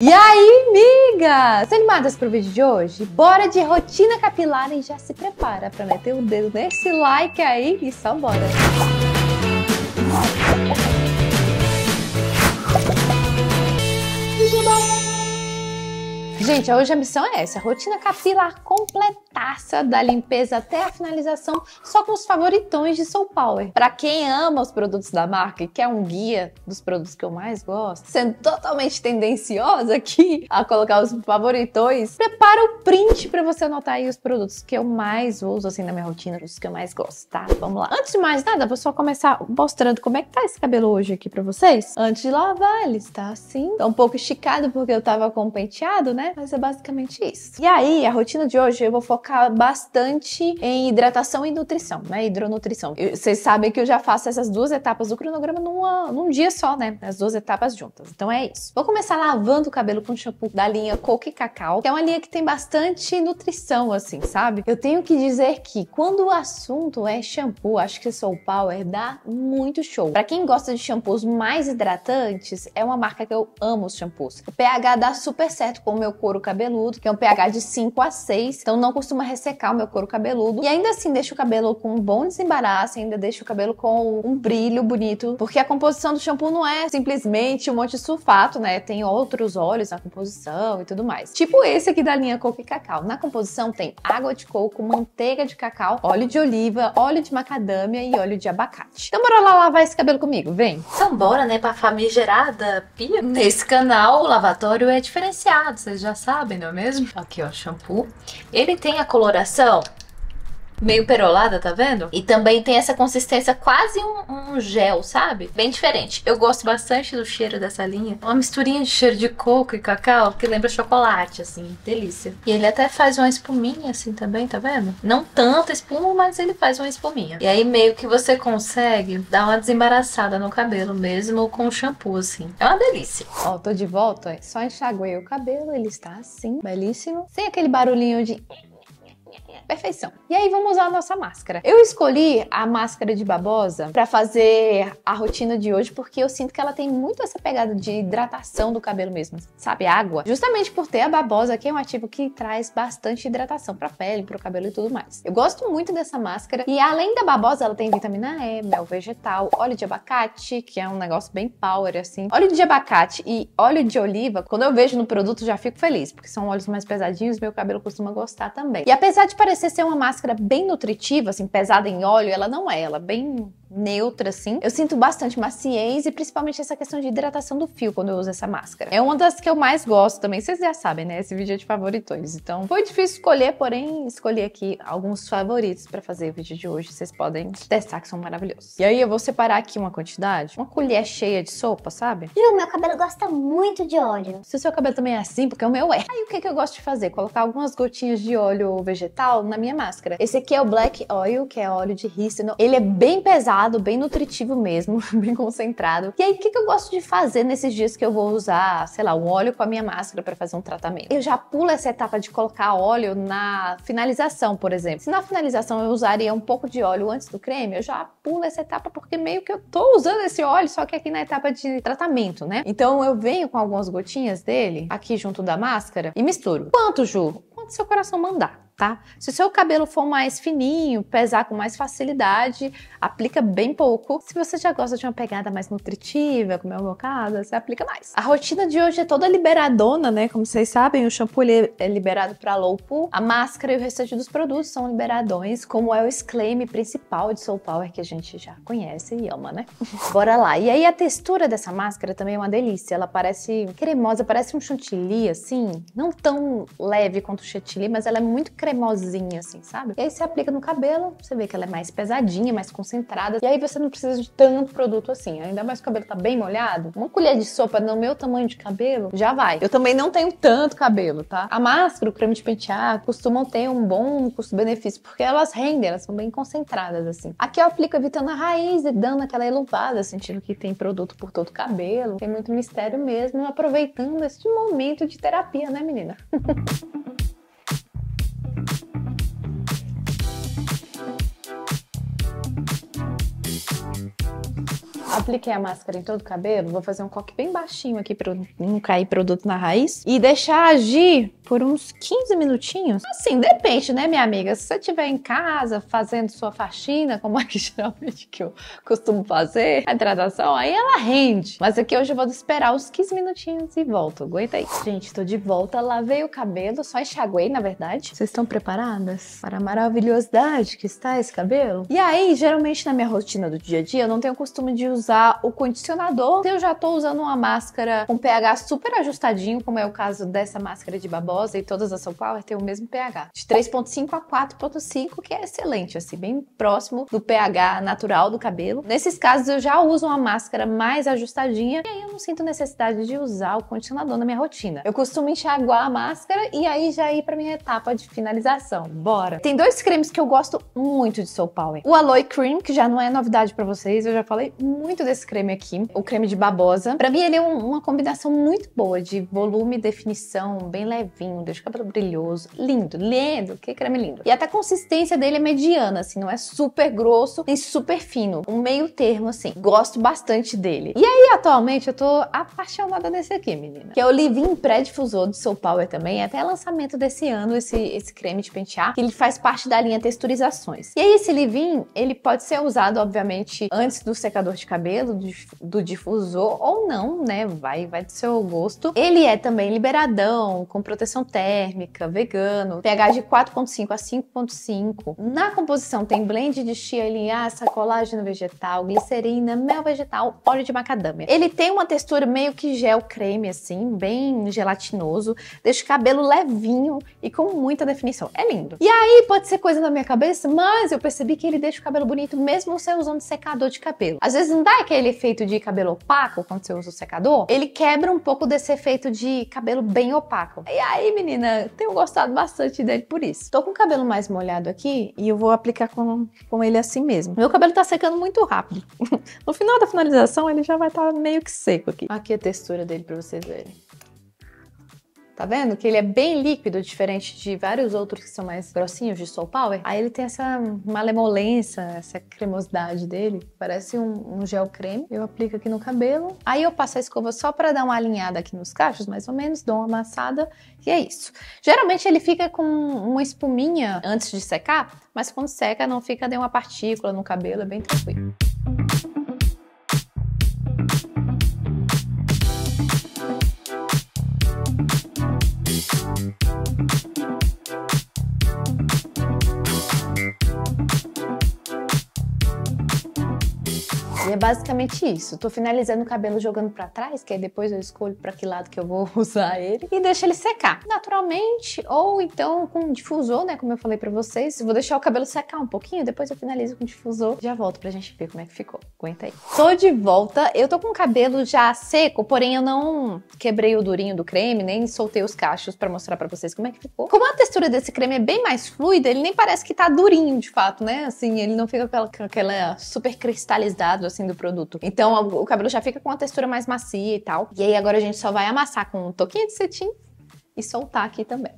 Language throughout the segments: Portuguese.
E aí, migas? Tá animadas pro vídeo de hoje? Bora de rotina capilar e já se prepara para meter o dedo nesse like aí e só bora. Gente, hoje a missão é essa, rotina capilar completa taça da limpeza até a finalização, só com os favoritões de Soul Power. Para quem ama os produtos da marca e quer um guia dos produtos que eu mais gosto, sendo totalmente tendenciosa aqui a colocar os favoritões, prepara o um print para você anotar aí os produtos que eu mais uso assim na minha rotina, os que eu mais gosto, tá? Vamos lá. Antes de mais nada, vou só começar mostrando como é que tá esse cabelo hoje aqui para vocês. Antes de lavar, ele está assim, tá um pouco esticado porque eu tava com um penteado, né? Mas é basicamente isso. E aí, a rotina de hoje eu vou focar focar bastante em hidratação e nutrição, né? Hidronutrição. vocês sabem que eu já faço essas duas etapas do cronograma numa, num dia só, né? As duas etapas juntas. Então é isso. Vou começar lavando o cabelo com shampoo da linha e Cacau, que é uma linha que tem bastante nutrição, assim, sabe? Eu tenho que dizer que quando o assunto é shampoo, acho que Soul Power dá muito show. Para quem gosta de shampoos mais hidratantes, é uma marca que eu amo os shampoos. O pH dá super certo com o meu couro cabeludo, que é um pH de 5 a 6, então não costumo costuma ressecar o meu couro cabeludo. E ainda assim deixa o cabelo com um bom desembaraço, ainda deixa o cabelo com um brilho bonito. Porque a composição do shampoo não é simplesmente um monte de sulfato, né? Tem outros óleos na composição e tudo mais. Tipo esse aqui da linha Coco e Cacau. Na composição tem água de coco, manteiga de cacau, óleo de oliva, óleo de macadâmia e óleo de abacate. Então bora lá lavar esse cabelo comigo, vem! Então bora, né, pra famigerada pia. Nesse canal o lavatório é diferenciado, vocês já sabem, não é mesmo? Aqui ó, shampoo. Ele tem tem a coloração meio perolada, tá vendo? E também tem essa consistência quase um, um, gel, sabe? Bem diferente. Eu gosto bastante do cheiro dessa linha. Uma misturinha de cheiro de coco e cacau que lembra chocolate, assim. Delícia. E ele até faz uma espuminha, assim, também, tá vendo? Não tanta espuma, mas ele faz uma espuminha. E aí meio que você consegue dar uma desembaraçada no cabelo mesmo com o shampoo, assim. É uma delícia. Ó, tô de volta. Só enxaguei o cabelo, ele está assim, belíssimo. Sem aquele barulhinho de Perfeição. E aí vamos usar a nossa máscara. Eu escolhi a máscara de babosa para fazer a rotina de hoje porque eu sinto que ela tem muito essa pegada de hidratação do cabelo mesmo, sabe? Água. Justamente por ter a babosa, que é um ativo que traz bastante hidratação para a pele, para o cabelo e tudo mais. Eu gosto muito dessa máscara e além da babosa, ela tem vitamina E, mel vegetal, óleo de abacate, que é um negócio bem power assim. Óleo de abacate e óleo de oliva, quando eu vejo no produto já fico feliz, porque são óleos mais pesadinhos, meu cabelo costuma gostar também. E apesar de parecer ser uma máscara bem nutritiva, assim, pesada em óleo, ela não é, ela é bem neutra, assim. Eu sinto bastante maciez e principalmente essa questão de hidratação do fio quando eu uso essa máscara. É uma das que eu mais gosto também. Vocês já sabem, né? Esse vídeo é de favoritões. Então, foi difícil escolher, porém, escolhi aqui alguns favoritos para fazer o vídeo de hoje. Vocês podem testar que são maravilhosos. E aí, eu vou separar aqui uma quantidade, uma colher cheia de sopa, sabe? o meu cabelo gosta muito de óleo. Se o seu cabelo também é assim, porque o meu é. Aí, o que, que eu gosto de fazer? Colocar algumas gotinhas de óleo vegetal na minha máscara. Esse aqui é o Black Oil, que é óleo de rícino. Ele é bem pesado salado, bem nutritivo mesmo, bem concentrado. E aí, o que, que eu gosto de fazer nesses dias que eu vou usar, sei lá, um óleo com a minha máscara para fazer um tratamento? Eu já pulo essa etapa de colocar óleo na finalização, por exemplo. Se na finalização eu usaria um pouco de óleo antes do creme, eu já pulo essa etapa porque meio que eu tô usando esse óleo, só que aqui na etapa de tratamento, né? Então eu venho com algumas gotinhas dele aqui junto da máscara e misturo. Quanto, Ju? Quanto seu coração mandar? tá? Se o seu cabelo for mais fininho, pesar com mais facilidade, aplica bem pouco. Se você já gosta de uma pegada mais nutritiva, como é o meu caso, você aplica mais. A rotina de hoje é toda liberadona, né? Como vocês sabem, o shampoo é liberado para louco, a máscara e o restante dos produtos são liberadões, como é o exclaim principal de Soul Power que a gente já conhece e ama, né? Bora lá. E aí a textura dessa máscara também é uma delícia. Ela parece cremosa, parece um chantilly assim, não tão leve quanto o chantilly, mas ela é muito cremosa cremosinha, assim, sabe? E aí você aplica no cabelo, você vê que ela é mais pesadinha, mais concentrada. E aí você não precisa de tanto produto assim. Ainda mais que o cabelo tá bem molhado. Uma colher de sopa no meu tamanho de cabelo já vai. Eu também não tenho tanto cabelo, tá? A máscara, o creme de pentear, costumam ter um bom custo-benefício, porque elas rendem, elas são bem concentradas, assim. Aqui eu aplico evitando a raiz e dando aquela elevada, sentindo que tem produto por todo o cabelo. Tem muito mistério mesmo, aproveitando este momento de terapia, né, menina? Mm-hmm. apliquei é a máscara em todo o cabelo, vou fazer um coque bem baixinho aqui para não cair produto na raiz e deixar agir por uns 15 minutinhos. Assim, depende, né, minha amiga? Se você estiver em casa fazendo sua faxina, como é que geralmente que eu costumo fazer, a hidratação, aí ela rende. Mas aqui hoje eu vou esperar os 15 minutinhos e volto. Aguenta aí. Gente, tô de volta, lavei o cabelo, só enxaguei, na verdade. Vocês estão preparadas para a maravilhosidade que está esse cabelo? E aí, geralmente na minha rotina do dia a dia, eu não tenho costume de usar o condicionador. Se eu já tô usando uma máscara com pH super ajustadinho, como é o caso dessa máscara de babosa e todas as Soul Power tem o mesmo pH, de 3.5 a 4.5, que é excelente, assim, bem próximo do pH natural do cabelo. Nesses casos eu já uso uma máscara mais ajustadinha e aí eu não sinto necessidade de usar o condicionador na minha rotina. Eu costumo enxaguar a máscara e aí já ir para minha etapa de finalização. Bora. Tem dois cremes que eu gosto muito de Soul Power. O Aloe Cream, que já não é novidade para vocês, eu já falei muito desse creme aqui, o creme de babosa. Pra mim, ele é uma combinação muito boa de volume, definição, bem levinho, deixa o cabelo brilhoso. Lindo, lindo, que creme lindo. E até a consistência dele é mediana, assim, não é super grosso nem super fino. Um meio termo, assim. Gosto bastante dele. E aí, atualmente, eu tô apaixonada nesse aqui, menina. Que é o Livin Pré-Difusor do Soul Power também. É até lançamento desse ano, esse, esse creme de pentear, que ele faz parte da linha texturizações. E aí, esse Livin, ele pode ser usado, obviamente, antes do secador de cabelo cabelo, do difusor ou não, né? Vai, vai do seu gosto. Ele é também liberadão, com proteção térmica, vegano, pH de 4.5 a 5.5. Na composição tem blend de chia, linhaça, colágeno vegetal, glicerina, mel vegetal, óleo de macadâmia. Ele tem uma textura meio que gel creme, assim, bem gelatinoso, deixa o cabelo levinho e com muita definição. É lindo. E aí, pode ser coisa da minha cabeça, mas eu percebi que ele deixa o cabelo bonito mesmo você usando secador de cabelo. Às vezes não dá aquele efeito de cabelo opaco quando você usa o secador, ele quebra um pouco desse efeito de cabelo bem opaco. E aí, menina, tenho gostado bastante dele por isso. Tô com o cabelo mais molhado aqui e eu vou aplicar com, com ele assim mesmo. Meu cabelo tá secando muito rápido. no final da finalização, ele já vai estar tá meio que seco aqui. Aqui a textura dele pra vocês verem. Tá vendo? Que ele é bem líquido, diferente de vários outros que são mais grossinhos de Soul Power. Aí ele tem essa malemolência, essa cremosidade dele. Parece um, um gel creme. Eu aplico aqui no cabelo. Aí eu passo a escova só para dar uma alinhada aqui nos cachos, mais ou menos. Dou uma amassada e é isso. Geralmente ele fica com uma espuminha antes de secar, mas quando seca não fica nenhuma partícula no cabelo. É bem tranquilo. E é basicamente isso. Tô finalizando o cabelo jogando para trás, que aí depois eu escolho para que lado que eu vou usar ele e deixo ele secar naturalmente ou então com um difusor, né, como eu falei para vocês. Vou deixar o cabelo secar um pouquinho, depois eu finalizo com o difusor. Já volto pra gente ver como é que ficou. Aguenta aí. Tô de volta. Eu tô com o cabelo já seco, porém eu não quebrei o durinho do creme, nem soltei os cachos para mostrar para vocês como é que ficou. Como a textura desse creme é bem mais fluida, ele nem parece que tá durinho de fato, né? Assim, ele não fica com aquela, aquela super cristalizado assim, do produto. Então, o cabelo já fica com uma textura mais macia e tal. E aí, agora a gente só vai amassar com um toquinho de cetim e soltar aqui também.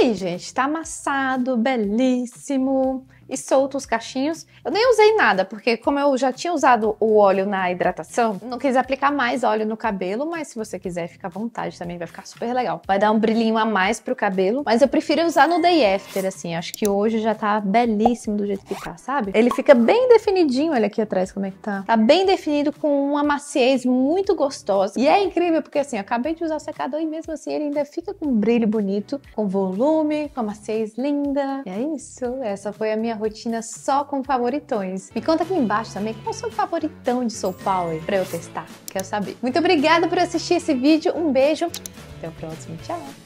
E aí, gente, tá amassado, belíssimo e solto os cachinhos. Eu nem usei nada, porque como eu já tinha usado o óleo na hidratação, não quis aplicar mais óleo no cabelo, mas se você quiser, fica à vontade também, vai ficar super legal. Vai dar um brilhinho a mais pro cabelo, mas eu prefiro usar no day after, assim. Acho que hoje já tá belíssimo do jeito que tá, sabe? Ele fica bem definidinho, olha aqui atrás como é que tá. Tá bem definido, com uma maciez muito gostosa. E é incrível, porque assim, eu acabei de usar o secador e mesmo assim ele ainda fica com um brilho bonito, com volume, com a maciez linda. E é isso, essa foi a minha rotina só com favoritões. Me conta aqui embaixo também qual é o seu favoritão de Soul Power para eu testar. Quero saber. Muito obrigada por assistir esse vídeo. Um beijo. Até o próximo. Tchau.